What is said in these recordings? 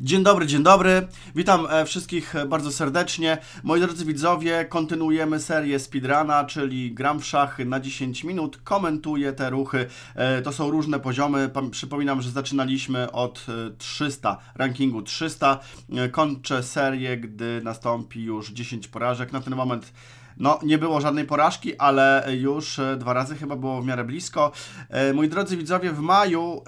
Dzień dobry, dzień dobry. Witam e, wszystkich e, bardzo serdecznie. Moi drodzy widzowie, kontynuujemy serię speedruna, czyli gram w szachy na 10 minut. Komentuję te ruchy. E, to są różne poziomy. Przypominam, że zaczynaliśmy od 300, rankingu 300. Kończę serię, gdy nastąpi już 10 porażek. Na ten moment no, nie było żadnej porażki, ale już dwa razy chyba było w miarę blisko. Moi drodzy widzowie, w maju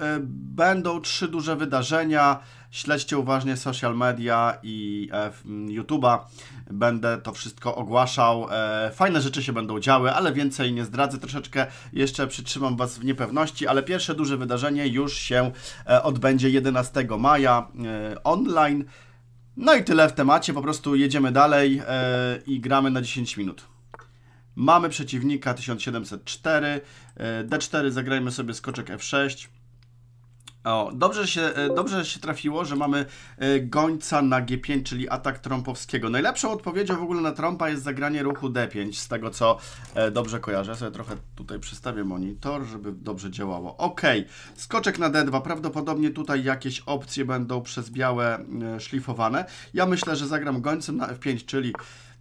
będą trzy duże wydarzenia. Śledźcie uważnie social media i e, YouTube'a. Będę to wszystko ogłaszał. E, fajne rzeczy się będą działy, ale więcej nie zdradzę. Troszeczkę jeszcze przytrzymam Was w niepewności, ale pierwsze duże wydarzenie już się e, odbędzie 11 maja e, online. No i tyle w temacie. Po prostu jedziemy dalej e, i gramy na 10 minut. Mamy przeciwnika 1704. E, D4 zagrajmy sobie skoczek F6. O, dobrze się, e, dobrze się trafiło, że mamy e, gońca na G5, czyli atak Trumpowskiego. Najlepszą odpowiedzią w ogóle na trąpa jest zagranie ruchu D5, z tego co e, dobrze kojarzę. Ja sobie trochę tutaj przestawię monitor, żeby dobrze działało. Ok, skoczek na D2. Prawdopodobnie tutaj jakieś opcje będą przez białe szlifowane. Ja myślę, że zagram gońcem na F5, czyli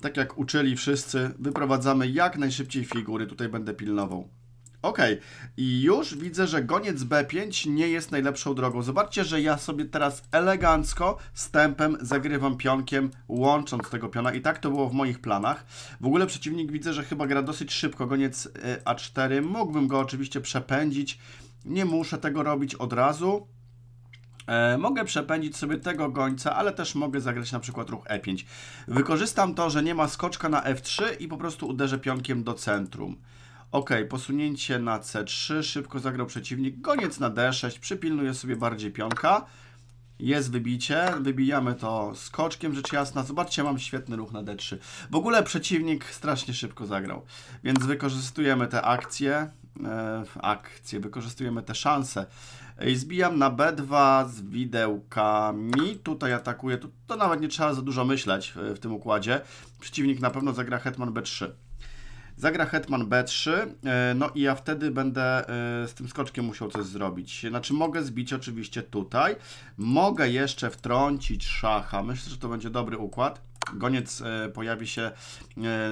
tak jak uczyli wszyscy, wyprowadzamy jak najszybciej figury. Tutaj będę pilnował. Okej, okay. i już widzę, że goniec B5 nie jest najlepszą drogą. Zobaczcie, że ja sobie teraz elegancko stępem zagrywam pionkiem, łącząc tego piona. I tak to było w moich planach. W ogóle przeciwnik widzę, że chyba gra dosyć szybko. Goniec e, A4, mógłbym go oczywiście przepędzić. Nie muszę tego robić od razu. E, mogę przepędzić sobie tego gońca, ale też mogę zagrać na przykład ruch E5. Wykorzystam to, że nie ma skoczka na F3 i po prostu uderzę pionkiem do centrum. Ok, posunięcie na C3, szybko zagrał przeciwnik, goniec na D6, przypilnuje sobie bardziej pionka. Jest wybicie, wybijamy to skoczkiem, rzecz jasna. Zobaczcie, mam świetny ruch na D3. W ogóle przeciwnik strasznie szybko zagrał, więc wykorzystujemy te akcje, e, akcje, wykorzystujemy te szanse. I zbijam na B2 z widełkami. Tutaj atakuję. to nawet nie trzeba za dużo myśleć w, w tym układzie. Przeciwnik na pewno zagra Hetman B3. Zagra hetman b3, e, no i ja wtedy będę e, z tym skoczkiem musiał coś zrobić. Znaczy mogę zbić oczywiście tutaj, mogę jeszcze wtrącić szacha, myślę, że to będzie dobry układ. Goniec e, pojawi się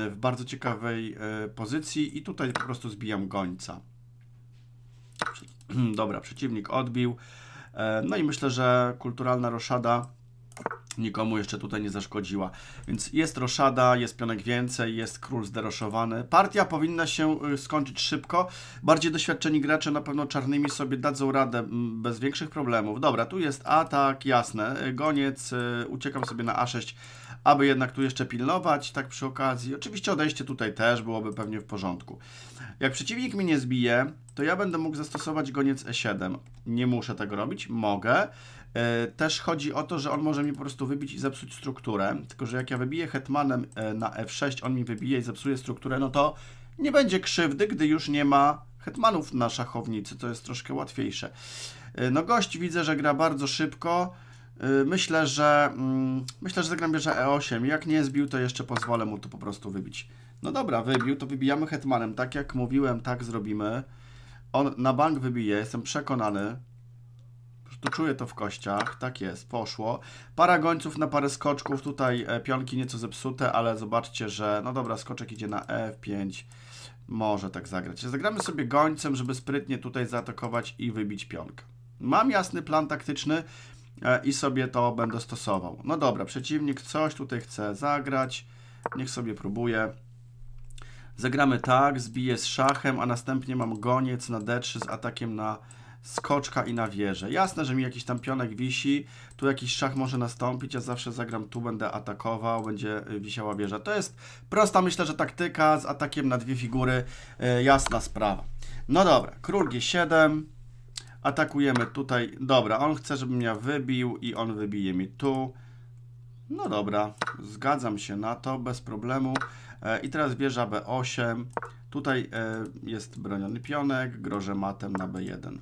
w bardzo ciekawej pozycji i tutaj po prostu zbijam gońca. Dobra, przeciwnik odbił. No i myślę, że kulturalna roszada nikomu jeszcze tutaj nie zaszkodziła. Więc jest roszada, jest pionek więcej, jest król zderoszowany. Partia powinna się y, skończyć szybko. Bardziej doświadczeni gracze na pewno czarnymi sobie dadzą radę bez większych problemów. Dobra, tu jest atak, jasne. Y, goniec, y, uciekam sobie na A6, aby jednak tu jeszcze pilnować, tak przy okazji. Oczywiście odejście tutaj też byłoby pewnie w porządku. Jak przeciwnik mnie nie zbije, to ja będę mógł zastosować goniec E7. Nie muszę tego robić, mogę. E, też chodzi o to, że on może mi po prostu wybić i zepsuć strukturę, tylko że jak ja wybiję hetmanem e, na f6, on mi wybije i zepsuje strukturę, no to nie będzie krzywdy, gdy już nie ma hetmanów na szachownicy, to jest troszkę łatwiejsze. E, no gość widzę, że gra bardzo szybko, myślę, że mm, myślę, że zagram bierze e8, jak nie zbił, to jeszcze pozwolę mu to po prostu wybić. No dobra, wybił, to wybijamy hetmanem, tak jak mówiłem, tak zrobimy. On na bank wybije, jestem przekonany to czuję to w kościach, tak jest, poszło. Para gońców na parę skoczków, tutaj e, pionki nieco zepsute, ale zobaczcie, że no dobra, skoczek idzie na F5, może tak zagrać. Zagramy sobie gońcem, żeby sprytnie tutaj zaatakować i wybić pionkę. Mam jasny plan taktyczny e, i sobie to będę stosował. No dobra, przeciwnik coś tutaj chce zagrać, niech sobie próbuje. Zagramy tak, zbiję z szachem, a następnie mam goniec na D3 z atakiem na skoczka i na wieżę. Jasne, że mi jakiś tam pionek wisi, tu jakiś szach może nastąpić, ja zawsze zagram tu, będę atakował, będzie y, wisiała wieża. To jest prosta, myślę, że taktyka z atakiem na dwie figury, y, jasna sprawa. No dobra, król g7, atakujemy tutaj, dobra, on chce, żebym ja wybił i on wybije mi tu. No dobra, zgadzam się na to, bez problemu. E, I teraz wieża b8, tutaj e, jest broniony pionek, grożę matem na b1.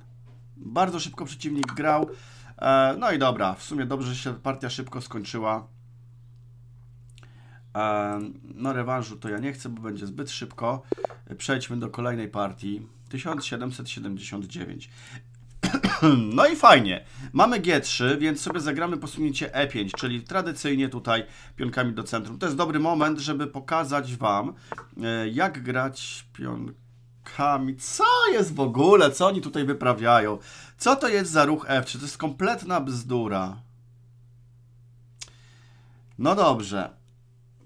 Bardzo szybko przeciwnik grał. E, no i dobra, w sumie dobrze, że się partia szybko skończyła. E, no rewanżu to ja nie chcę, bo będzie zbyt szybko. Przejdźmy do kolejnej partii. 1779. No i fajnie. Mamy G3, więc sobie zagramy posunięcie E5, czyli tradycyjnie tutaj pionkami do centrum. To jest dobry moment, żeby pokazać Wam, e, jak grać pionkami kropkami. Co jest w ogóle? Co oni tutaj wyprawiają? Co to jest za ruch F3? To jest kompletna bzdura. No dobrze.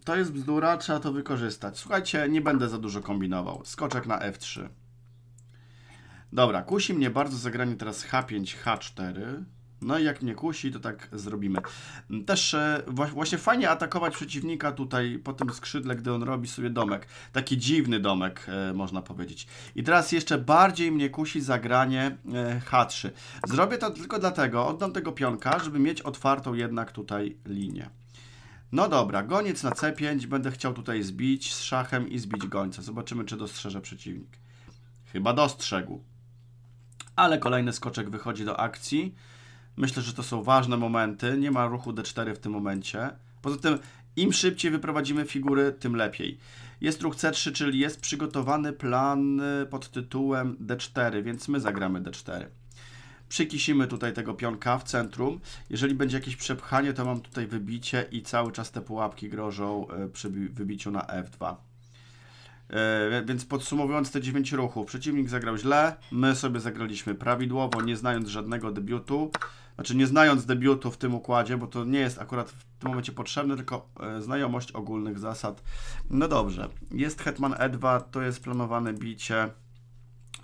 To jest bzdura, trzeba to wykorzystać. Słuchajcie, nie będę za dużo kombinował. Skoczek na F3. Dobra, kusi mnie bardzo zagranie teraz H5, H4. No i jak mnie kusi, to tak zrobimy. Też e, właśnie fajnie atakować przeciwnika tutaj po tym skrzydle, gdy on robi sobie domek. Taki dziwny domek, e, można powiedzieć. I teraz jeszcze bardziej mnie kusi zagranie e, H3. Zrobię to tylko dlatego, oddam tego pionka, żeby mieć otwartą jednak tutaj linię. No dobra, goniec na C5, będę chciał tutaj zbić z szachem i zbić gońca. Zobaczymy, czy dostrzeże przeciwnik. Chyba dostrzegł. Ale kolejny skoczek wychodzi do akcji. Myślę, że to są ważne momenty. Nie ma ruchu D4 w tym momencie. Poza tym, im szybciej wyprowadzimy figury, tym lepiej. Jest ruch C3, czyli jest przygotowany plan y, pod tytułem D4, więc my zagramy D4. Przykisimy tutaj tego pionka w centrum. Jeżeli będzie jakieś przepchanie, to mam tutaj wybicie i cały czas te pułapki grożą y, przy wybiciu na F2. E, więc podsumowując te 9 ruchów, przeciwnik zagrał źle, my sobie zagraliśmy prawidłowo, nie znając żadnego debiutu. Znaczy nie znając debiutu w tym układzie, bo to nie jest akurat w tym momencie potrzebne, tylko e, znajomość ogólnych zasad. No dobrze, jest Hetman E2, to jest planowane bicie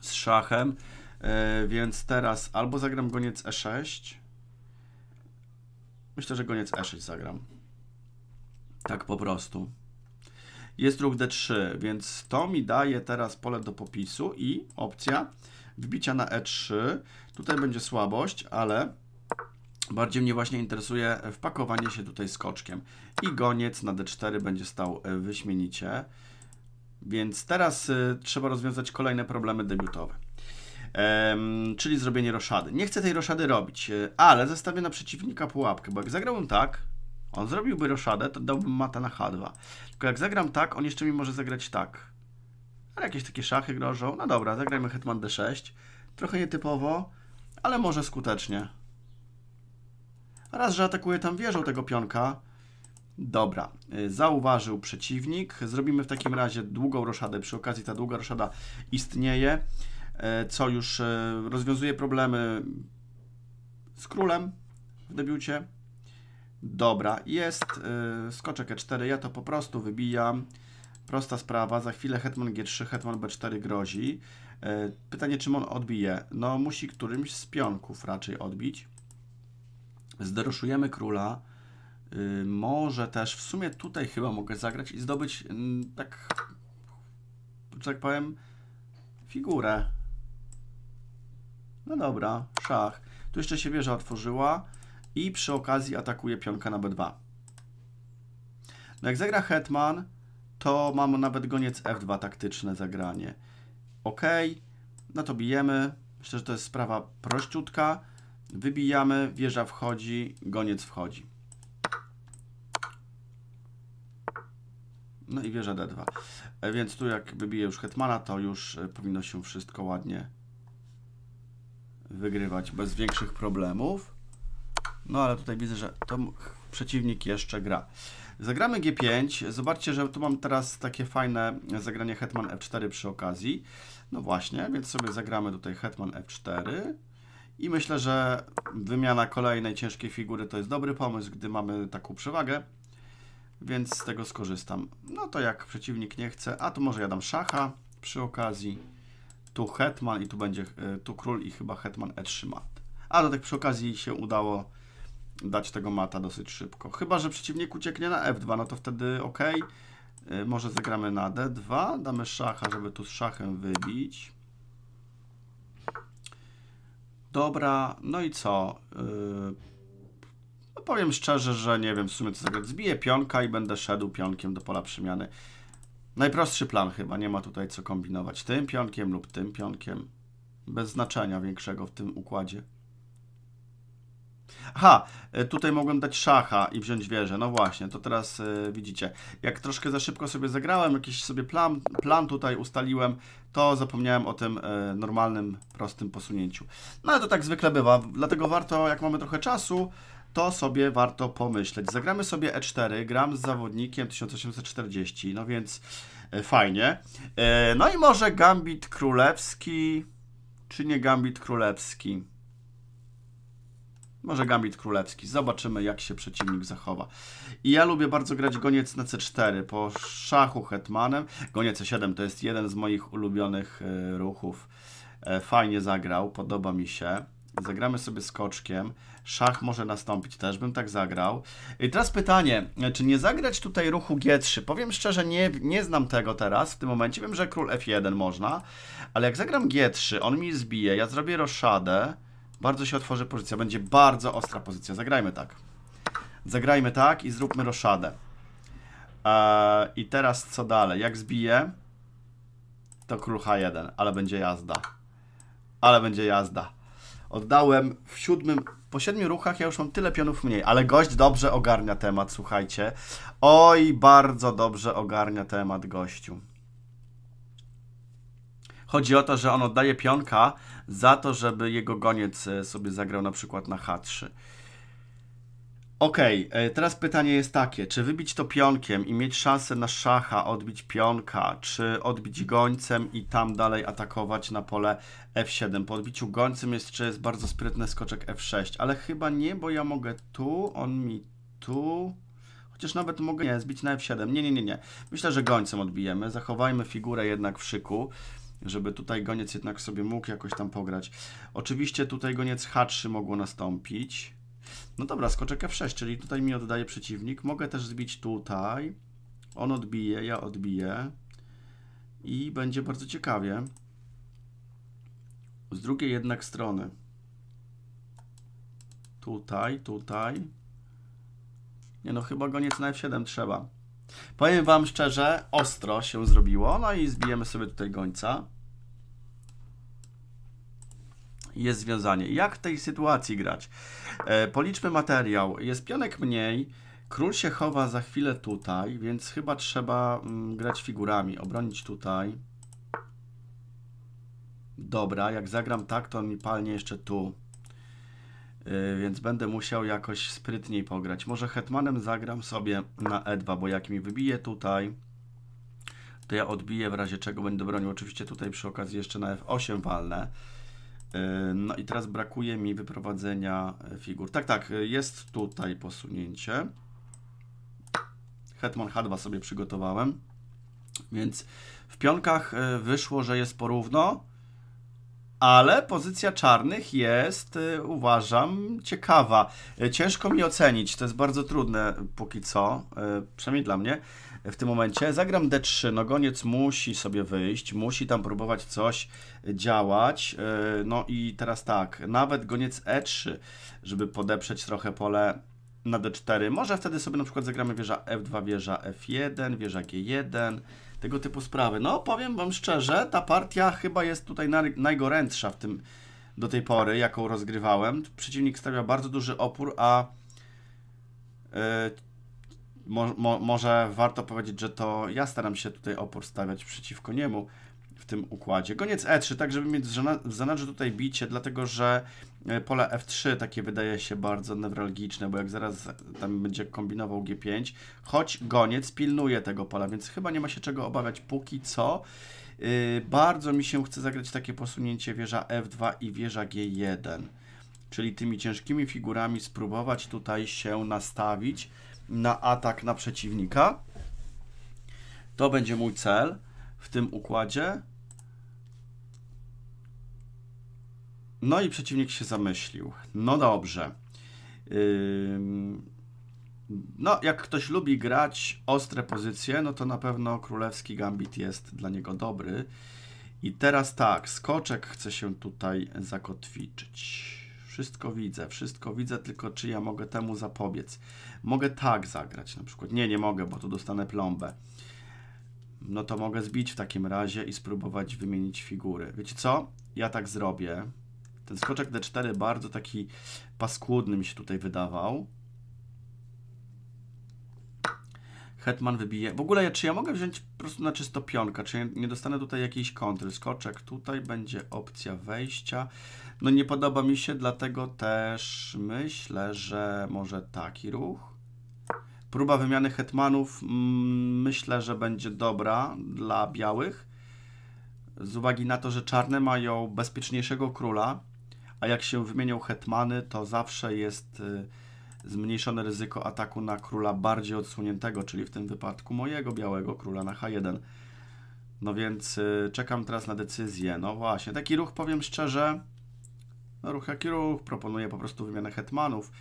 z szachem, e, więc teraz albo zagram goniec E6. Myślę, że goniec E6 zagram. Tak po prostu jest ruch D3, więc to mi daje teraz pole do popisu i opcja wbicia na E3. Tutaj będzie słabość, ale bardziej mnie właśnie interesuje wpakowanie się tutaj skoczkiem. I goniec na D4 będzie stał e, wyśmienicie. Więc teraz e, trzeba rozwiązać kolejne problemy debiutowe. czyli zrobienie roszady. Nie chcę tej roszady robić, e, ale zestawię na przeciwnika pułapkę, bo jak zagrałbym tak, on zrobiłby roszadę, to dałbym mata na H2. Tylko jak zagram tak, on jeszcze mi może zagrać tak. Ale jakieś takie szachy grożą. No dobra, zagrajmy hetman D6. Trochę nietypowo, ale może skutecznie. Raz, że atakuje tam wieżą tego pionka. Dobra, y, zauważył przeciwnik. Zrobimy w takim razie długą roszadę. Przy okazji ta długa roszada istnieje, e, co już e, rozwiązuje problemy z królem w debiucie. Dobra, jest yy, skoczek e4, ja to po prostu wybijam. Prosta sprawa, za chwilę hetman g3, hetman b4 grozi. Yy, pytanie, czym on odbije? No, musi którymś z pionków raczej odbić. Zderuszujemy króla. Yy, może też, w sumie tutaj chyba mogę zagrać i zdobyć, yy, tak, że tak powiem, figurę. No dobra, szach. Tu jeszcze się wieża otworzyła i przy okazji atakuje pionka na b2. No jak zagra hetman, to mam nawet goniec f2 taktyczne zagranie. Ok, no to bijemy. Myślę, że to jest sprawa prościutka. Wybijamy, wieża wchodzi, goniec wchodzi. No i wieża d2. E, więc tu jak wybiję już hetmana, to już e, powinno się wszystko ładnie wygrywać bez większych problemów. No ale tutaj widzę, że to przeciwnik jeszcze gra. Zagramy G5. Zobaczcie, że tu mam teraz takie fajne zagranie hetman F4 przy okazji. No właśnie, więc sobie zagramy tutaj hetman F4. I myślę, że wymiana kolejnej ciężkiej figury to jest dobry pomysł, gdy mamy taką przewagę. Więc z tego skorzystam. No to jak przeciwnik nie chce, a to może ja dam szacha przy okazji. Tu hetman i tu będzie, y, tu król i chyba hetman E3 mat. A do no tak przy okazji się udało dać tego mata dosyć szybko. Chyba, że przeciwnik ucieknie na f2, no to wtedy ok. Może zagramy na d2, damy szacha, żeby tu z szachem wybić. Dobra, no i co? Y, no powiem szczerze, że nie wiem w sumie co zagrać. Zbiję pionka i będę szedł pionkiem do pola przemiany. Najprostszy plan chyba, nie ma tutaj co kombinować. Tym pionkiem lub tym pionkiem. Bez znaczenia większego w tym układzie. Aha, e, tutaj mogłem dać szacha i wziąć wieżę. No właśnie, to teraz y, widzicie. Jak troszkę za szybko sobie zagrałem, jakiś sobie plan, plan tutaj ustaliłem, to zapomniałem o tym y, normalnym, prostym posunięciu. No ale to tak zwykle bywa, dlatego warto, jak mamy trochę czasu, to sobie warto pomyśleć. Zagramy sobie E4, gram z zawodnikiem 1840, no więc y, fajnie. no i może Gambit Królewski, czy nie Gambit Królewski? Może gambit królewski. Zobaczymy, jak się przeciwnik zachowa. I ja lubię bardzo grać goniec na c4 po szachu hetmanem. Goniec c7 e to jest jeden z moich ulubionych e, ruchów. E, fajnie zagrał, podoba mi się. Zagramy sobie skoczkiem. Szach może nastąpić, też bym tak zagrał. I teraz pytanie, czy nie zagrać tutaj ruchu G3? Powiem szczerze, nie, nie znam tego teraz, w tym momencie. Wiem, że król F1 można, ale jak zagram G3, on mi zbije, ja zrobię roszadę, bardzo się otworzy pozycja. Będzie bardzo ostra pozycja. Zagrajmy tak. Zagrajmy tak i zróbmy roszadę. Eee, I teraz co dalej? Jak zbije, to król H1, ale będzie jazda. Ale będzie jazda. Oddałem w siódmym, po siedmiu ruchach ja już mam tyle pionów mniej, ale gość dobrze ogarnia temat, słuchajcie. Oj, bardzo dobrze ogarnia temat gościu. Chodzi o to, że on oddaje pionka, za to, żeby jego goniec e, sobie zagrał na przykład na H3. Okej, e, teraz pytanie jest takie, czy wybić to pionkiem i mieć szansę na szacha, odbić pionka, czy odbić gońcem i tam dalej atakować na pole F7? Po odbiciu gońcem jest, czy jest bardzo sprytny skoczek F6, ale chyba nie, bo ja mogę tu, on mi tu, chociaż nawet mogę nie, zbić na F7, nie, nie, nie, nie. Myślę, że gońcem odbijemy, zachowajmy figurę jednak w szyku żeby tutaj goniec jednak sobie mógł jakoś tam pograć. Oczywiście tutaj goniec H3 mogło nastąpić. No dobra, skoczek F6, czyli tutaj mi oddaje przeciwnik. Mogę też zbić tutaj. On odbije, ja odbiję. I będzie bardzo ciekawie. Z drugiej jednak strony. Tutaj, tutaj. Nie no, chyba goniec na F7 trzeba. Powiem wam szczerze, ostro się zrobiło. No i zbijemy sobie tutaj gońca. Jest związanie. Jak w tej sytuacji grać? E, policzmy materiał. Jest pionek mniej. Król się chowa za chwilę tutaj, więc chyba trzeba mm, grać figurami. Obronić tutaj. Dobra, jak zagram tak, to on mi palnie jeszcze tu. Y, więc będę musiał jakoś sprytniej pograć. Może hetmanem zagram sobie na e2, bo jak mi wybije tutaj, to ja odbiję w razie czego będę bronił. Oczywiście tutaj przy okazji jeszcze na f8 walnę. Y, no i teraz brakuje mi wyprowadzenia y, figur. Tak, tak, jest tutaj posunięcie. Hetman H2 sobie przygotowałem. Więc w pionkach wyszło, że jest porówno ale pozycja czarnych jest, y, uważam, ciekawa. Y, ciężko mi ocenić, to jest bardzo trudne póki co, y, przynajmniej dla mnie w tym momencie. Zagram D3, no goniec musi sobie wyjść, musi tam próbować coś działać. No i teraz tak, nawet goniec E3, żeby podeprzeć trochę pole na d4. Może wtedy sobie na przykład zagramy wieża f2, wieża f1, wieża g1, tego typu sprawy. No, powiem Wam szczerze, ta partia chyba jest tutaj najgorętsza w tym do tej pory, jaką rozgrywałem. Przeciwnik stawia bardzo duży opór, a yy, mo, mo, może warto powiedzieć, że to ja staram się tutaj opór stawiać przeciwko niemu w tym układzie. Goniec E3, tak żeby mieć w zanadrzu tutaj bicie, dlatego że E, pole F3 takie wydaje się bardzo newralgiczne, bo jak zaraz tam będzie kombinował G5, choć goniec pilnuje tego pola, więc chyba nie ma się czego obawiać póki co. E, bardzo mi się chce zagrać takie posunięcie wieża F2 i wieża G1, czyli tymi ciężkimi figurami spróbować tutaj się nastawić na atak na przeciwnika. To będzie mój cel w tym układzie. No i przeciwnik się zamyślił. No dobrze. No, jak ktoś lubi grać ostre pozycje, no to na pewno królewski gambit jest dla niego dobry. I teraz tak, skoczek chce się tutaj zakotwiczyć. Wszystko widzę, wszystko widzę, tylko czy ja mogę temu zapobiec? Mogę tak zagrać na przykład. Nie, nie mogę, bo tu dostanę plombę. No to mogę zbić w takim razie i spróbować wymienić figury. Wiecie co? Ja tak zrobię. Ten skoczek D4 bardzo taki paskudny mi się tutaj wydawał. Hetman wybije. W ogóle, czy ja mogę wziąć po prostu na czysto pionka? Czy nie dostanę tutaj jakiejś kontry? Skoczek tutaj, będzie opcja wejścia. No nie podoba mi się, dlatego też myślę, że może taki ruch. Próba wymiany hetmanów mm, myślę, że będzie dobra dla białych. Z uwagi na to, że czarne mają bezpieczniejszego króla, a jak się wymienią hetmany, to zawsze jest y, zmniejszone ryzyko ataku na króla bardziej odsuniętego, czyli w tym wypadku mojego białego króla na h1. No więc y, czekam teraz na decyzję. No właśnie, taki ruch powiem szczerze, no ruch jaki ruch, proponuję po prostu wymianę hetmanów.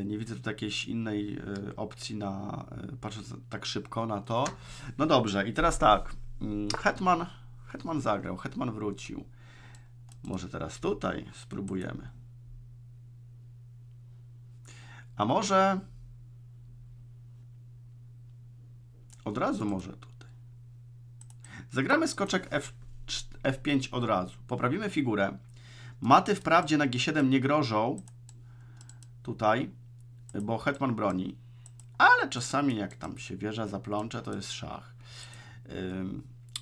Y, nie widzę tu jakiejś innej opcji na, patrząc tak szybko na to. No dobrze, i teraz tak, mm, hetman, hetman zagrał, hetman wrócił. Może teraz tutaj spróbujemy. A może od razu może tutaj. Zagramy skoczek F, F5 od razu. Poprawimy figurę. Maty wprawdzie na G7 nie grożą tutaj, bo hetman broni, ale czasami jak tam się wieża zaplącze, to jest szach.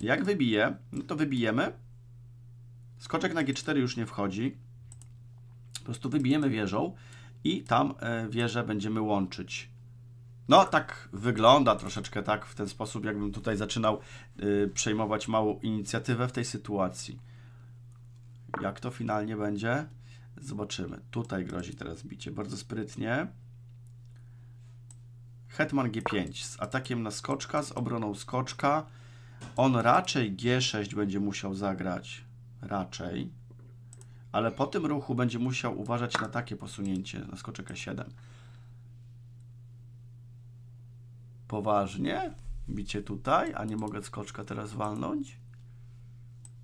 Jak wybije, no to wybijemy Skoczek na G4 już nie wchodzi. Po prostu wybijemy wieżą i tam e, wieżę będziemy łączyć. No, tak wygląda troszeczkę tak, w ten sposób, jakbym tutaj zaczynał y, przejmować małą inicjatywę w tej sytuacji. Jak to finalnie będzie? Zobaczymy. Tutaj grozi teraz bicie. Bardzo sprytnie. Hetman G5 z atakiem na skoczka, z obroną skoczka. On raczej G6 będzie musiał zagrać raczej, ale po tym ruchu będzie musiał uważać na takie posunięcie, na skoczek 7 Poważnie? Bicie tutaj, a nie mogę skoczka teraz walnąć?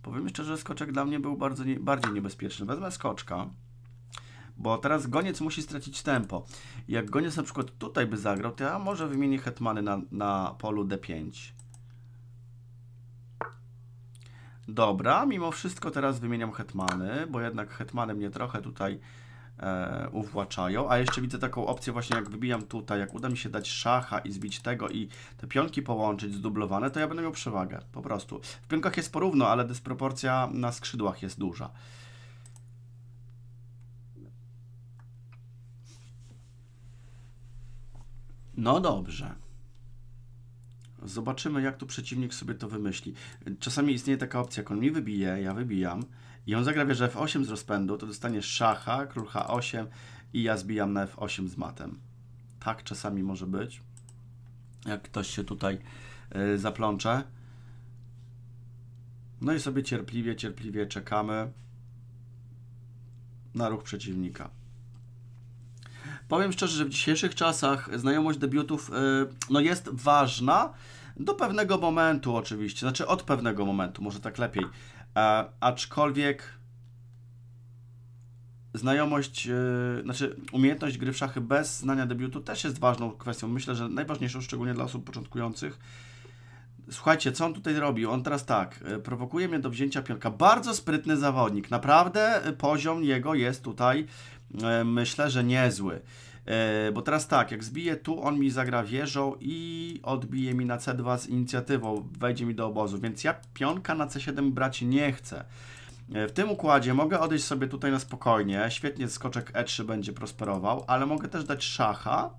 Powiem szczerze, że skoczek dla mnie był bardzo nie, bardziej niebezpieczny. Wezmę skoczka, bo teraz goniec musi stracić tempo. Jak goniec na przykład tutaj by zagrał, to ja może wymienię hetmany na, na polu d5. Dobra, mimo wszystko teraz wymieniam hetmany, bo jednak hetmany mnie trochę tutaj e, uwłaczają. A jeszcze widzę taką opcję właśnie jak wybijam tutaj, jak uda mi się dać szacha i zbić tego i te pionki połączyć zdublowane, to ja będę miał przewagę, po prostu. W pionkach jest porówno, ale dysproporcja na skrzydłach jest duża. No dobrze. Zobaczymy, jak tu przeciwnik sobie to wymyśli. Czasami istnieje taka opcja, jak on mi wybije, ja wybijam i on zagra że f8 z rozpędu, to dostanie szacha, król h8 i ja zbijam na f8 z matem. Tak czasami może być. Jak ktoś się tutaj yy, zaplącze. No i sobie cierpliwie, cierpliwie czekamy na ruch przeciwnika. Powiem szczerze, że w dzisiejszych czasach znajomość debiutów e, no jest ważna do pewnego momentu oczywiście, znaczy od pewnego momentu, może tak lepiej. E, aczkolwiek znajomość, e, znaczy umiejętność gry w szachy bez znania debiutu też jest ważną kwestią. Myślę, że najważniejszą, szczególnie dla osób początkujących. Słuchajcie, co on tutaj robił? On teraz tak, e, prowokuje mnie do wzięcia pionka. Bardzo sprytny zawodnik, naprawdę e, poziom jego jest tutaj E, myślę, że niezły. E, bo teraz tak, jak zbiję tu, on mi zagra wieżą i odbije mi na C2 z inicjatywą, wejdzie mi do obozu, więc ja pionka na C7 brać nie chcę. E, w tym układzie mogę odejść sobie tutaj na spokojnie, świetnie skoczek E3 będzie prosperował, ale mogę też dać szacha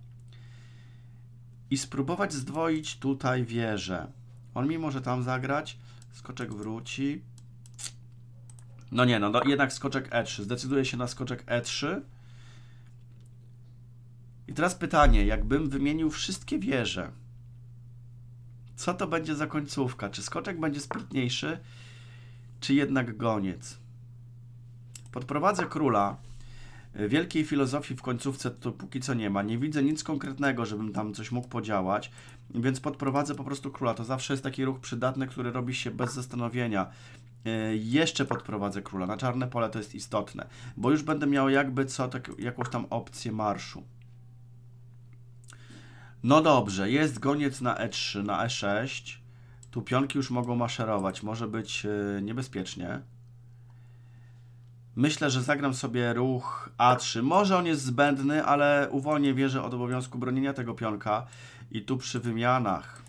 i spróbować zdwoić tutaj wieżę. On mi może tam zagrać, skoczek wróci, no nie, no, no jednak skoczek E3. Zdecyduje się na skoczek E3. I teraz pytanie, jakbym wymienił wszystkie wieże, co to będzie za końcówka? Czy skoczek będzie sprytniejszy, czy jednak goniec? Podprowadzę króla. Y, wielkiej filozofii w końcówce to póki co nie ma. Nie widzę nic konkretnego, żebym tam coś mógł podziałać, więc podprowadzę po prostu króla. To zawsze jest taki ruch przydatny, który robi się bez zastanowienia. E, jeszcze podprowadzę króla na czarne pole, to jest istotne, bo już będę miał jakby co, tak, jakąś tam opcję marszu. No dobrze, jest goniec na e3, na e6. Tu pionki już mogą maszerować, może być e, niebezpiecznie. Myślę, że zagram sobie ruch A3. Może on jest zbędny, ale uwolnię wieżę od obowiązku bronienia tego pionka. I tu przy wymianach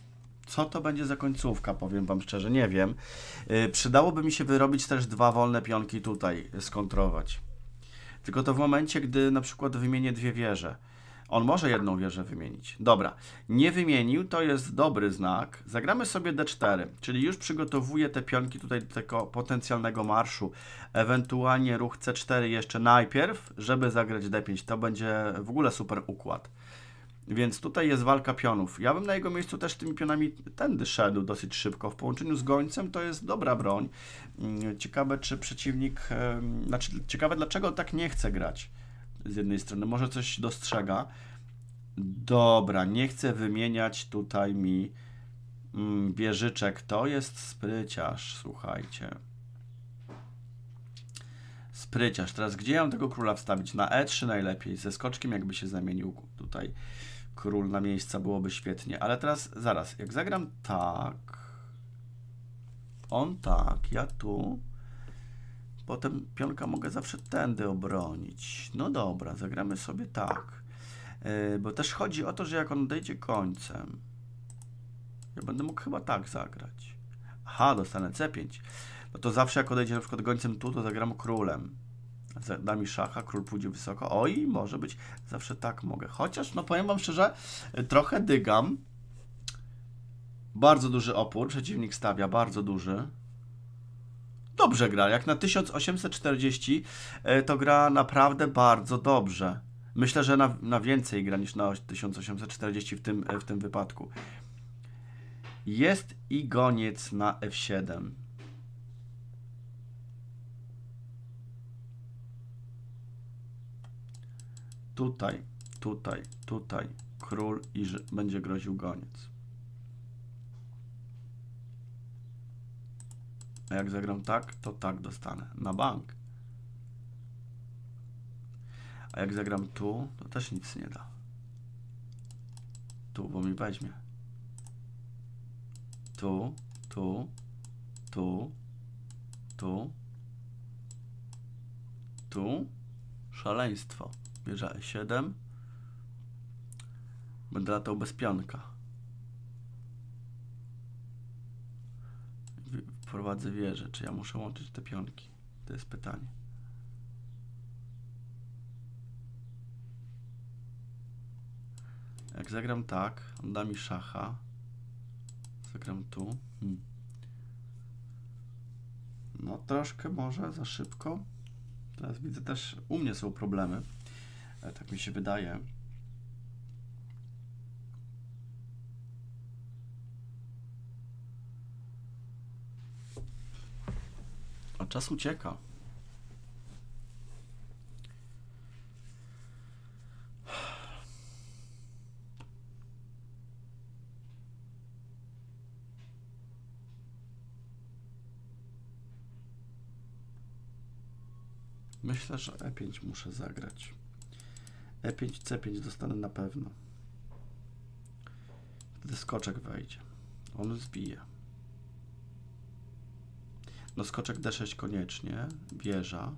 co to będzie za końcówka, powiem Wam szczerze, nie wiem. Y, przydałoby mi się wyrobić też dwa wolne pionki tutaj, skontrować. Tylko to w momencie, gdy na przykład wymienię dwie wieże. On może jedną wieżę wymienić. Dobra, nie wymienił, to jest dobry znak. Zagramy sobie d4, czyli już przygotowuję te pionki tutaj do tego potencjalnego marszu. Ewentualnie ruch c4 jeszcze najpierw, żeby zagrać d5. To będzie w ogóle super układ. Więc tutaj jest walka pionów. Ja bym na jego miejscu też tymi pionami tędy szedł dosyć szybko. W połączeniu z gońcem to jest dobra broń. Mm, ciekawe, czy przeciwnik... Znaczy, ciekawe, dlaczego tak nie chce grać. Z jednej strony może coś dostrzega. Dobra, nie chcę wymieniać tutaj mi mm, wieżyczek. To jest spryciarz, słuchajcie. Spryciarz. Teraz gdzie ja mam tego króla wstawić? Na E3 najlepiej. Ze skoczkiem jakby się zamienił tutaj król na miejsca byłoby świetnie. Ale teraz, zaraz, jak zagram tak, on tak, ja tu, potem pionka mogę zawsze tędy obronić. No dobra, zagramy sobie tak. Yy, bo też chodzi o to, że jak on odejdzie końcem, ja będę mógł chyba tak zagrać. Aha, dostanę C5. No to zawsze jak odejdzie na przykład gońcem tu, to zagram królem. Dami szacha, król pójdzie wysoko. Oj, może być, zawsze tak mogę. Chociaż, no powiem wam szczerze, trochę dygam. Bardzo duży opór, przeciwnik stawia, bardzo duży. Dobrze gra, jak na 1840 e, to gra naprawdę bardzo dobrze. Myślę, że na, na więcej gra niż na 1840 w tym, e, w tym wypadku. Jest i goniec na F7. Tutaj, tutaj, tutaj król i będzie groził goniec. A jak zagram tak, to tak dostanę. Na bank. A jak zagram tu, to też nic nie da. Tu, bo mi weźmie. Tu, tu, tu, tu, tu. Szaleństwo bierze E7. Będę latał bez pionka. Wprowadzę wieżę. Czy ja muszę łączyć te pionki? To jest pytanie. Jak zagram tak, on da mi szacha. Zagram tu. Hmm. No troszkę może za szybko. Teraz widzę też u mnie są problemy. E, tak mi się wydaje. A czas ucieka. Myślę, że E5 muszę zagrać. E5, C5 dostanę na pewno. Wtedy skoczek wejdzie. On zbije. No skoczek D6 koniecznie. Wieża.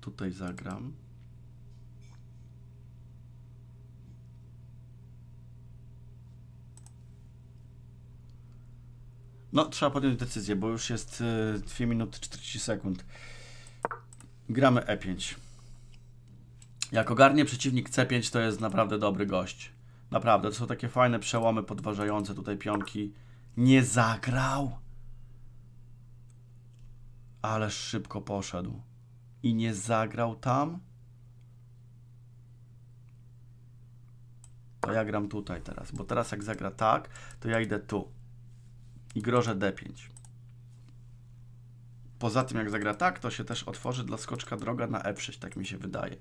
Tutaj zagram. No, trzeba podjąć decyzję, bo już jest 2 y, minuty 40 sekund. Gramy E5. Jak ogarnie przeciwnik C5, to jest naprawdę dobry gość. Naprawdę, to są takie fajne przełomy podważające tutaj pionki. Nie zagrał? Ale szybko poszedł. I nie zagrał tam? To ja gram tutaj teraz, bo teraz jak zagra tak, to ja idę tu. I grożę D5. Poza tym jak zagra tak, to się też otworzy dla skoczka droga na E6, tak mi się wydaje.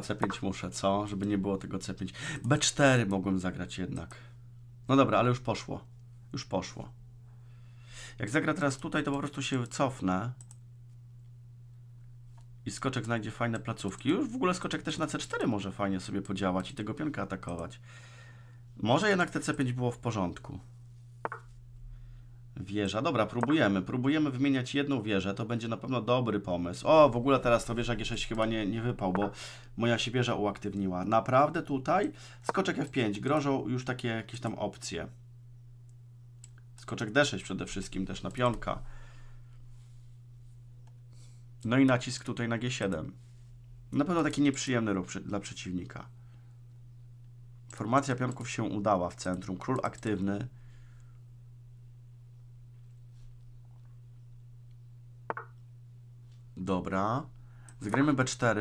chyba C5 muszę, co? Żeby nie było tego C5. B4 mogłem zagrać jednak. No dobra, ale już poszło. Już poszło. Jak zagra teraz tutaj, to po prostu się cofnę. I skoczek znajdzie fajne placówki. Już w ogóle skoczek też na C4 może fajnie sobie podziałać i tego pionka atakować. Może jednak te C5 było w porządku. Wieża. Dobra, próbujemy. Próbujemy wymieniać jedną wieżę. To będzie na pewno dobry pomysł. O, w ogóle teraz to wieża G6 chyba nie, nie wypał, bo moja się wieża uaktywniła. Naprawdę tutaj? Skoczek F5. Grożą już takie jakieś tam opcje. Skoczek D6 przede wszystkim, też na pionka. No i nacisk tutaj na G7. Na pewno taki nieprzyjemny ruch dla przeciwnika. Formacja pionków się udała w centrum. Król aktywny. Dobra. Zagrajmy B4.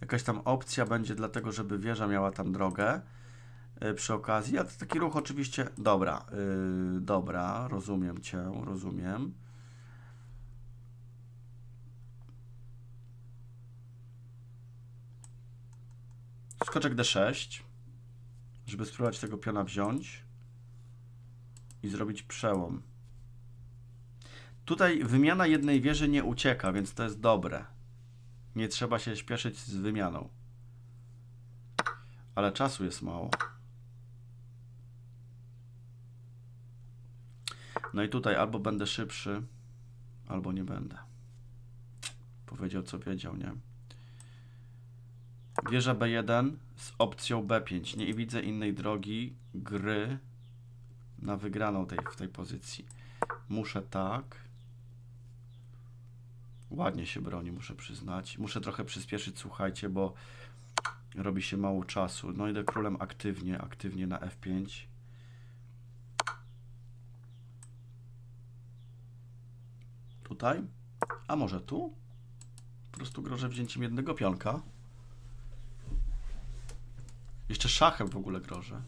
Jakaś tam opcja będzie dlatego, żeby wieża miała tam drogę. Yy, przy okazji, a taki ruch oczywiście... Dobra, yy, dobra, rozumiem Cię, rozumiem. Skoczek D6, żeby spróbować tego piona wziąć i zrobić przełom. Tutaj wymiana jednej wieży nie ucieka, więc to jest dobre. Nie trzeba się śpieszyć z wymianą. Ale czasu jest mało. No i tutaj albo będę szybszy, albo nie będę. Powiedział co wiedział, nie? Wieża B1 z opcją B5. Nie widzę innej drogi gry na wygraną tej, w tej pozycji. Muszę tak. Ładnie się broni, muszę przyznać. Muszę trochę przyspieszyć, słuchajcie, bo robi się mało czasu. No idę królem aktywnie, aktywnie na F5. Tutaj? A może tu? Po prostu grożę wzięciem jednego pionka. Jeszcze szachem w ogóle grożę.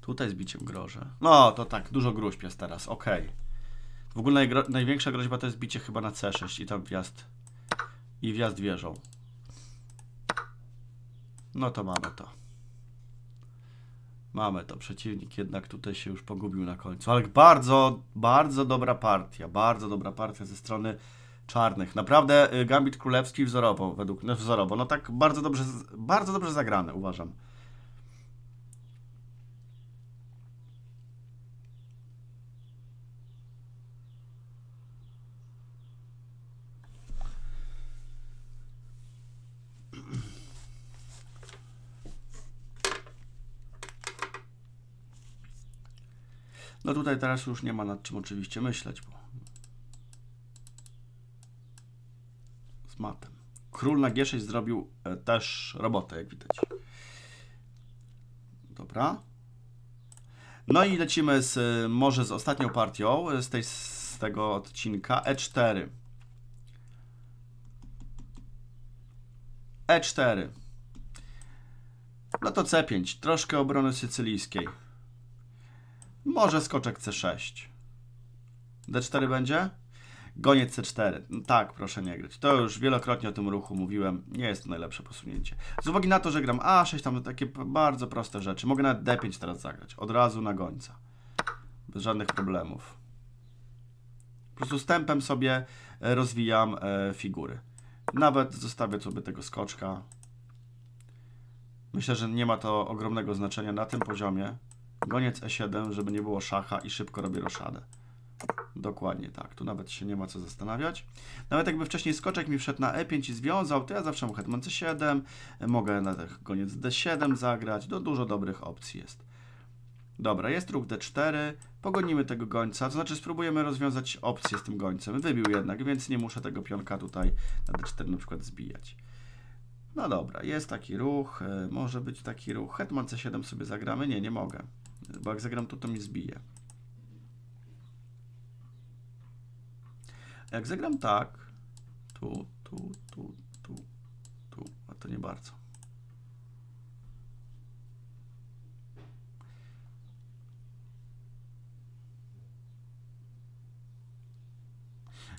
Tutaj z biciem grożę. No, to tak, dużo gruźb jest teraz, okej. Okay. W ogóle największa groźba to jest bicie chyba na C6 i tam wjazd. I wjazd wieżą. No to mamy to. Mamy to. Przeciwnik jednak tutaj się już pogubił na końcu. Ale bardzo, bardzo dobra partia. Bardzo dobra partia ze strony czarnych. Naprawdę y, Gambit Królewski wzorowo, według mnie no wzorowo. No tak bardzo dobrze, bardzo dobrze zagrane, uważam. No tutaj teraz już nie ma nad czym oczywiście myśleć, bo z matem. Król na G6 zrobił e, też robotę, jak widać. Dobra. No i lecimy z, e, może z ostatnią partią e, z, tej, z tego odcinka. E4. E4. No to C5. Troszkę obrony sycylijskiej. Może skoczek C6. D4 będzie? Goniec C4. No tak, proszę nie grać. To już wielokrotnie o tym ruchu mówiłem. Nie jest to najlepsze posunięcie. Z uwagi na to, że gram A6, tam takie bardzo proste rzeczy. Mogę nawet D5 teraz zagrać. Od razu na gońca. Bez żadnych problemów. Po prostu stępem sobie e, rozwijam e, figury. Nawet zostawię sobie tego skoczka. Myślę, że nie ma to ogromnego znaczenia na tym poziomie. Goniec e7, żeby nie było szacha i szybko robię roszadę. Dokładnie tak, tu nawet się nie ma co zastanawiać. Nawet jakby wcześniej skoczek mi wszedł na e5 i związał, to ja zawsze mam hetman c7, mogę na koniec d7 zagrać, Do no dużo dobrych opcji jest. Dobra, jest ruch d4, pogonimy tego gońca, to znaczy spróbujemy rozwiązać opcję z tym gońcem. Wybił jednak, więc nie muszę tego pionka tutaj na d4 na przykład zbijać. No dobra, jest taki ruch, e, może być taki ruch, hetman c7 sobie zagramy, nie, nie mogę. Bo jak zagram to, to mi zbije. A jak zagram tak, tu, tu, tu, tu, tu, a to nie bardzo.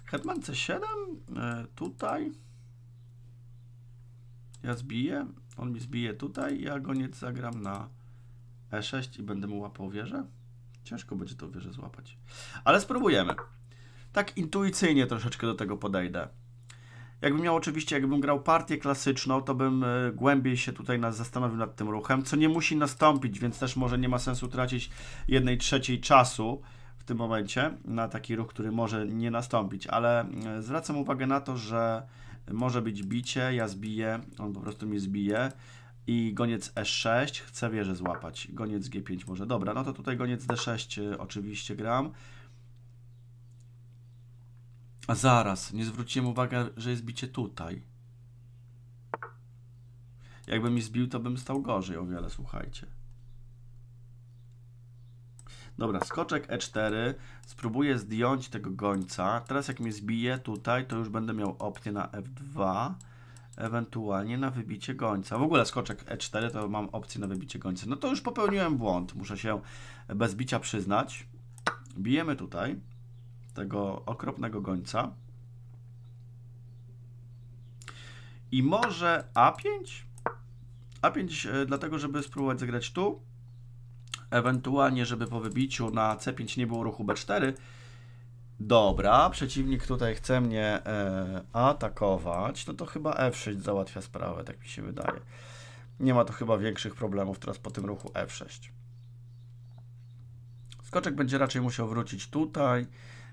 Hetman C7, e, tutaj ja zbiję, on mi zbije tutaj, ja go goniec zagram na E6 i będę mu łapał wieżę? Ciężko będzie tą wieżę złapać. Ale spróbujemy. Tak intuicyjnie troszeczkę do tego podejdę. Jakbym miał oczywiście, jakbym grał partię klasyczną, to bym e, głębiej się tutaj zastanowił nad tym ruchem, co nie musi nastąpić, więc też może nie ma sensu tracić jednej trzeciej czasu w tym momencie na taki ruch, który może nie nastąpić, ale e, zwracam uwagę na to, że może być bicie, ja zbiję, on po prostu mnie zbije, i goniec E6, chcę wieżę złapać, goniec G5 może, dobra, no to tutaj goniec D6 y, oczywiście gram. A zaraz, nie zwróciłem uwagi, że jest bicie tutaj. Jakbym mi zbił, to bym stał gorzej o wiele, słuchajcie. Dobra, skoczek E4, spróbuję zdjąć tego gońca. Teraz jak mnie zbije tutaj, to już będę miał opcję na F2 ewentualnie na wybicie gońca. W ogóle skoczek E4 to mam opcję na wybicie gońca. No to już popełniłem błąd, muszę się bez bicia przyznać. Bijemy tutaj tego okropnego gońca. I może A5? A5 e, dlatego, żeby spróbować zagrać tu. Ewentualnie, żeby po wybiciu na C5 nie było ruchu B4 Dobra, przeciwnik tutaj chce mnie e, atakować, no to chyba F6 załatwia sprawę, tak mi się wydaje. Nie ma to chyba większych problemów teraz po tym ruchu F6. Skoczek będzie raczej musiał wrócić tutaj,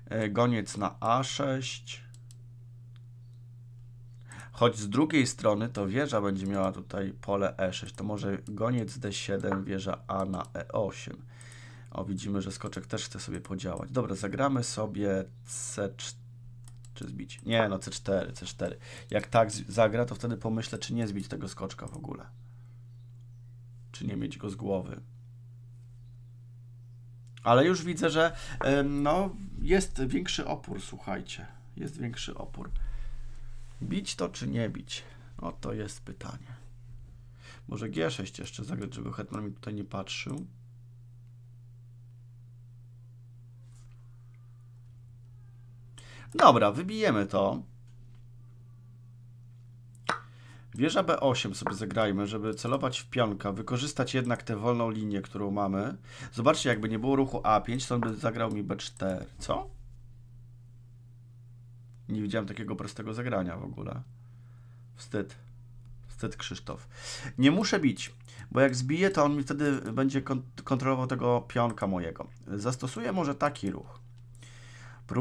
e, goniec na A6. Choć z drugiej strony to wieża będzie miała tutaj pole E6, to może goniec D7, wieża A na E8. O, widzimy, że skoczek też chce sobie podziałać. Dobra, zagramy sobie C4. Czy zbić? Nie, no C4, C4. Jak tak zagra, to wtedy pomyślę, czy nie zbić tego skoczka w ogóle. Czy nie mieć go z głowy. Ale już widzę, że no, jest większy opór, słuchajcie. Jest większy opór. Bić to czy nie bić? No to jest pytanie. Może G6 jeszcze zagrać, żeby Hetman mi tutaj nie patrzył. Dobra, wybijemy to. Wieża B8 sobie zagrajmy, żeby celować w pionka, wykorzystać jednak tę wolną linię, którą mamy. Zobaczcie, jakby nie było ruchu A5, to on by zagrał mi B4, co? Nie widziałem takiego prostego zagrania w ogóle. Wstyd. Wstyd Krzysztof. Nie muszę bić, bo jak zbiję, to on mi wtedy będzie kontrolował tego pionka mojego. Zastosuję może taki ruch.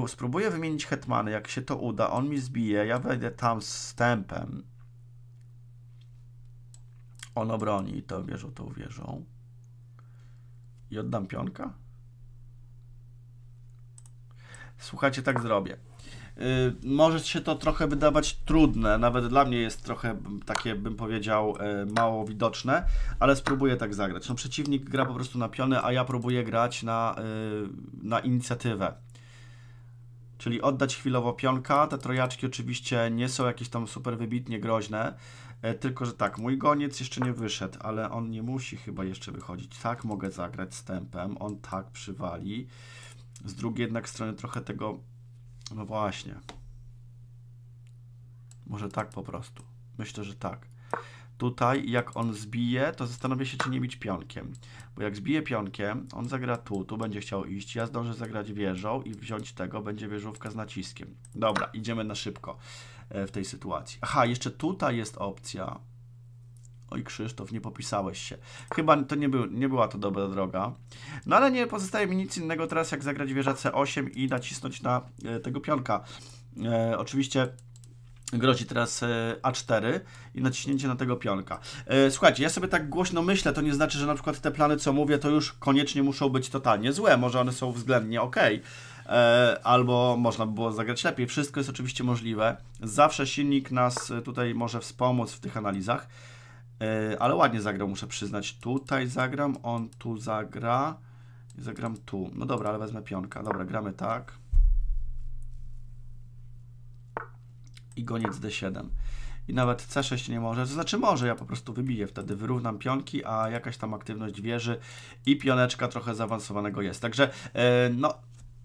Spróbuję wymienić hetmany, jak się to uda, on mi zbije, ja wejdę tam z stępem. On obroni i to wierzą, to uwierzą. I oddam pionka? Słuchajcie, tak zrobię. Y, może się to trochę wydawać trudne, nawet dla mnie jest trochę takie, bym powiedział, y, mało widoczne, ale spróbuję tak zagrać. No, przeciwnik gra po prostu na piony, a ja próbuję grać na, y, na inicjatywę czyli oddać chwilowo pionka. Te trojaczki oczywiście nie są jakieś tam super wybitnie groźne, e, tylko że tak, mój goniec jeszcze nie wyszedł, ale on nie musi chyba jeszcze wychodzić. Tak mogę zagrać z tempem, on tak przywali. Z drugiej jednak strony trochę tego... No właśnie. Może tak po prostu. Myślę, że tak tutaj jak on zbije, to zastanowię się, czy nie bić pionkiem. Bo jak zbije pionkiem, on zagra tu, tu będzie chciał iść, ja zdążę zagrać wieżą i wziąć tego, będzie wieżówka z naciskiem. Dobra, idziemy na szybko e, w tej sytuacji. Aha, jeszcze tutaj jest opcja. Oj Krzysztof, nie popisałeś się. Chyba to nie, był, nie była to dobra droga. No ale nie pozostaje mi nic innego teraz, jak zagrać wieża C8 i nacisnąć na e, tego pionka. E, oczywiście grozi teraz e, A4 i naciśnięcie na tego pionka. E, słuchajcie, ja sobie tak głośno myślę, to nie znaczy, że na przykład te plany, co mówię, to już koniecznie muszą być totalnie złe, może one są względnie ok, e, albo można by było zagrać lepiej. Wszystko jest oczywiście możliwe. Zawsze silnik nas tutaj może wspomóc w tych analizach, ale ładnie zagrał, muszę przyznać. Tutaj zagram, on tu zagra, zagram tu. No dobra, ale wezmę pionka. Dobra, gramy tak. i goniec d7. I nawet c6 nie może, to znaczy może, ja po prostu wybiję wtedy, wyrównam pionki, a jakaś tam aktywność wieży i pioneczka trochę zaawansowanego jest. Także e, no,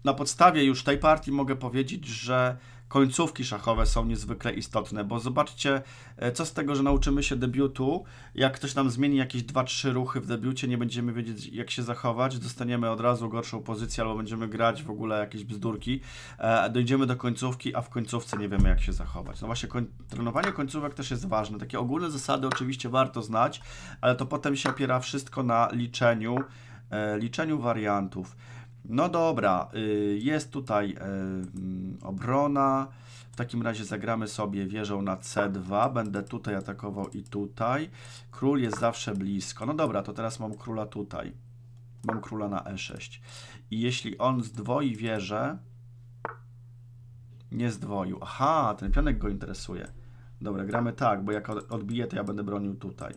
na podstawie już tej partii mogę powiedzieć, że końcówki szachowe są niezwykle istotne, bo zobaczcie, e, co z tego, że nauczymy się debiutu, jak ktoś nam zmieni jakieś 2-3 ruchy w debiucie, nie będziemy wiedzieć, jak się zachować, dostaniemy od razu gorszą pozycję albo będziemy grać w ogóle jakieś bzdurki, e, dojdziemy do końcówki, a w końcówce nie wiemy, jak się zachować. No właśnie, koń trenowanie końcówek też jest ważne. Takie ogólne zasady oczywiście warto znać, ale to potem się opiera wszystko na liczeniu, e, liczeniu wariantów. No dobra, y, jest tutaj y, mm, obrona. W takim razie zagramy sobie wieżą na C2. Będę tutaj atakował i tutaj. Król jest zawsze blisko. No dobra, to teraz mam króla tutaj. Mam króla na E6. I jeśli on zdwoi wieżę... Nie zdwoił. Aha, ten pionek go interesuje. Dobra, gramy tak, bo jak odbiję, to ja będę bronił tutaj.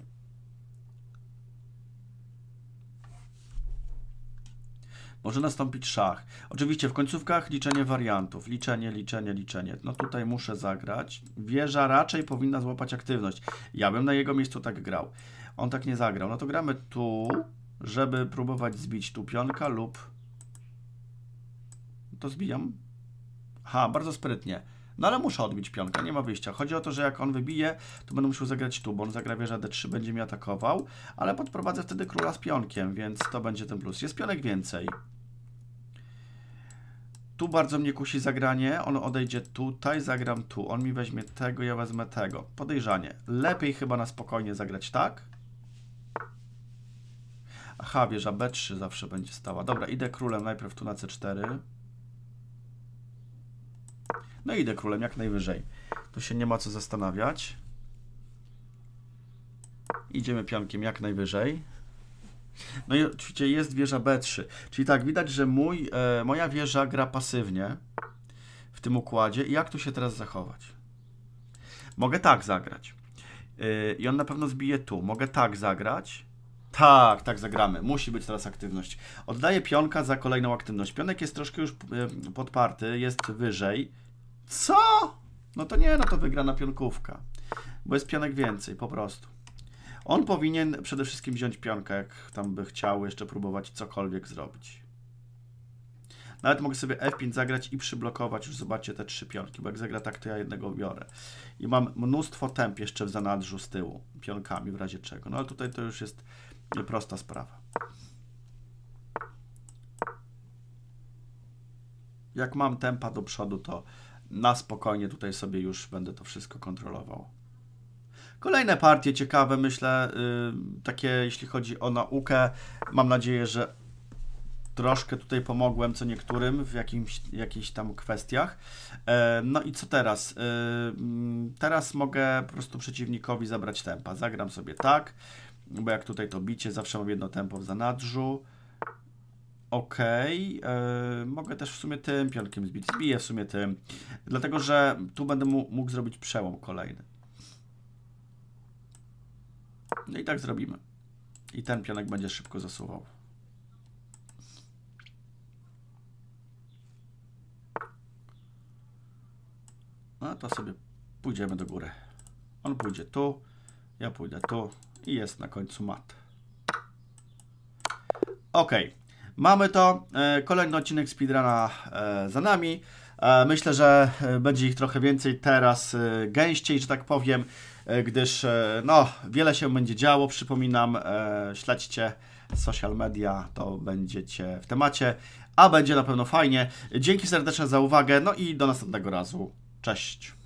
może nastąpić szach. Oczywiście w końcówkach liczenie wariantów. Liczenie, liczenie, liczenie. No tutaj muszę zagrać. Wieża raczej powinna złapać aktywność. Ja bym na jego miejscu tak grał. On tak nie zagrał. No to gramy tu, żeby próbować zbić tu pionka lub... To zbijam. Ha, bardzo sprytnie. No ale muszę odbić pionka, nie ma wyjścia. Chodzi o to, że jak on wybije, to będę musiał zagrać tu, bo on zagra wieża d3, będzie mnie atakował, ale podprowadzę wtedy króla z pionkiem, więc to będzie ten plus. Jest pionek więcej. Tu bardzo mnie kusi zagranie. On odejdzie tutaj, zagram tu. On mi weźmie tego, ja wezmę tego. Podejrzanie. Lepiej chyba na spokojnie zagrać tak. Aha, wieża B3 zawsze będzie stała. Dobra, idę królem najpierw tu na C4. No idę królem jak najwyżej. Tu się nie ma co zastanawiać. Idziemy pionkiem jak najwyżej. No i oczywiście jest wieża B3. Czyli tak, widać, że mój, e, moja wieża gra pasywnie w tym układzie. I jak tu się teraz zachować? Mogę tak zagrać. E, I on na pewno zbije tu. Mogę tak zagrać. Tak, tak zagramy. Musi być teraz aktywność. Oddaję pionka za kolejną aktywność. Pionek jest troszkę już e, podparty, jest wyżej. Co? No to nie, no to wygrana pionkówka. Bo jest pionek więcej, po prostu. On powinien przede wszystkim wziąć pionkę, jak tam by chciał jeszcze próbować cokolwiek zrobić. Nawet mogę sobie F5 zagrać i przyblokować, już zobaczcie te trzy pionki, bo jak zagra tak, to ja jednego biorę. I mam mnóstwo temp jeszcze w zanadrzu z tyłu, pionkami w razie czego. No ale tutaj to już jest prosta sprawa. Jak mam tempa do przodu, to na spokojnie tutaj sobie już będę to wszystko kontrolował. Kolejne partie ciekawe, myślę, y, takie jeśli chodzi o naukę. Mam nadzieję, że troszkę tutaj pomogłem co niektórym w jakimś, jakichś tam kwestiach. E, no i co teraz? E, mm, teraz mogę po prostu przeciwnikowi zabrać tempa. Zagram sobie tak, bo jak tutaj to bicie, zawsze mam jedno tempo w zanadrzu. OK, yy, e, mogę też w sumie tym pionkiem zbić, zbiję w sumie tym, dlatego że tu będę mógł zrobić przełom kolejny. No i tak zrobimy. I ten pionek będzie szybko zasuwał. No to sobie pójdziemy do góry. On pójdzie tu, ja pójdę tu i jest na końcu mat. Ok, mamy to. E, kolejny odcinek speedruna e, za nami. E, myślę, że będzie ich trochę więcej teraz, gęściej, że tak powiem. E, gdyż e, no, wiele się będzie działo. Przypominam, e, śledźcie social media, to będziecie w temacie, a będzie na pewno fajnie. Dzięki serdecznie za uwagę, no i do następnego razu. Cześć!